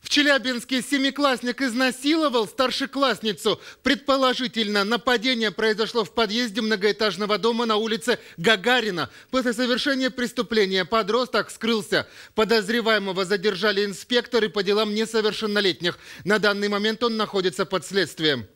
В Челябинске семиклассник изнасиловал старшеклассницу. Предположительно, нападение произошло в подъезде многоэтажного дома на улице Гагарина. После совершения преступления подросток скрылся. Подозреваемого задержали инспекторы по делам несовершеннолетних. На данный момент он находится под следствием.